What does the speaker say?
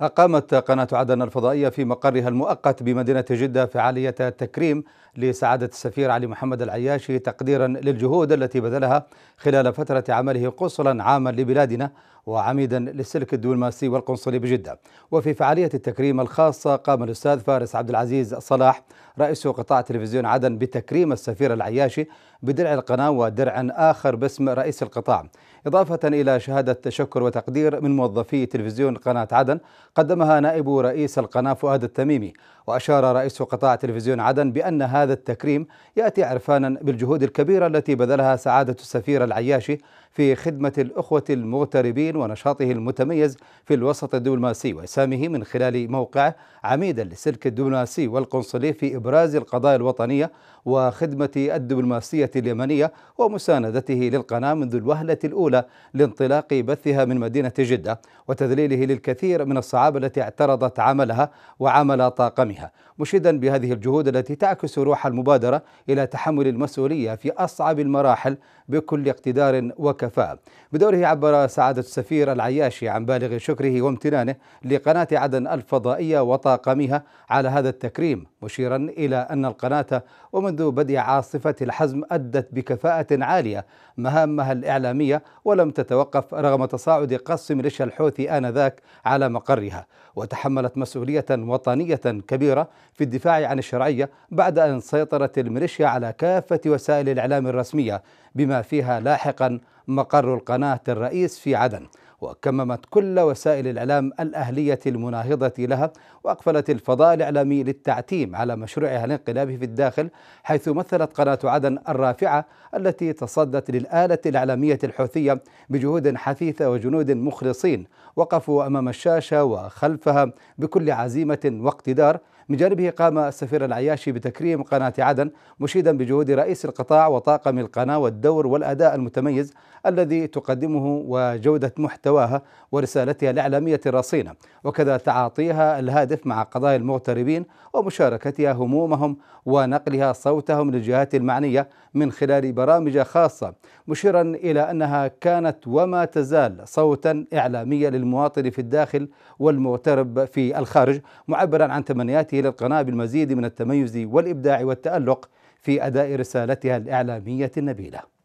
أقامت قناة عدن الفضائية في مقرها المؤقت بمدينة جدة فعالية تكريم لسعادة السفير علي محمد العياشي تقديرا للجهود التي بذلها خلال فترة عمله قنصلا عاما لبلادنا وعميدا للسلك الدبلوماسي والقنصلي بجدة وفي فعالية التكريم الخاصة قام الأستاذ فارس عبد العزيز صلاح رئيس قطاع تلفزيون عدن بتكريم السفير العياشي بدرع القناة ودرع آخر باسم رئيس القطاع إضافة إلى شهادة تشكر وتقدير من موظفي تلفزيون قناة عدن قدمها نائب رئيس القناة فؤاد التميمي وأشار رئيس قطاع تلفزيون عدن بأن هذا التكريم يأتي عرفانا بالجهود الكبيرة التي بذلها سعادة السفير العياشي في خدمة الأخوة المغتربين ونشاطه المتميز في الوسط الدبلوماسي وإسهامه من خلال موقعه عميدا للسلك الدبلوماسي والقنصلي في إبراز القضايا الوطنية وخدمة الدبلوماسية اليمنية ومساندته للقناة منذ الوهلة الأولى لانطلاق بثها من مدينة جدة وتذليله للكثير من الصحابة الصعاب التي اعترضت عملها وعمل طاقمها مشيدا بهذه الجهود التي تعكس روح المبادرة إلى تحمل المسؤولية في أصعب المراحل بكل اقتدار وكفاءة بدوره عبر سعادة السفير العياشي عن بالغ شكره وامتنانه لقناة عدن الفضائية وطاقمها على هذا التكريم مشيرا إلى أن القناة ومنذ بدء عاصفة الحزم أدت بكفاءة عالية مهامها الإعلامية ولم تتوقف رغم تصاعد قص ميليشيا الحوثي آنذاك على مقرها أسرها وتحملت مسؤولية وطنية كبيرة في الدفاع عن الشرعية بعد أن سيطرت الميليشيا على كافة وسائل الإعلام الرسمية بما فيها لاحقا مقر القناة الرئيس في عدن وكممت كل وسائل الإعلام الأهلية المناهضة لها وأقفلت الفضاء الإعلامي للتعتيم على مشروعها الانقلابي في الداخل حيث مثلت قناة عدن الرافعة التي تصدت للآلة الإعلامية الحوثية بجهود حثيثة وجنود مخلصين وقفوا أمام الشاشة وخلفها بكل عزيمة واقتدار من جانبه قام السفير العياشي بتكريم قناة عدن مشيدا بجهود رئيس القطاع وطاقم القناة والدور والأداء المتميز الذي تقدمه وجودة محتواها ورسالتها الإعلامية الرصينة وكذا تعاطيها الهادف مع قضايا المغتربين ومشاركتها همومهم ونقلها صوتهم للجهات المعنية من خلال برامج خاصة مشيرا إلى أنها كانت وما تزال صوتا إعلاميا للمواطن في الداخل والمغترب في الخارج معبرا عن تمنياته إلى القناة بالمزيد من التميز والإبداع والتألق في أداء رسالتها الإعلامية النبيلة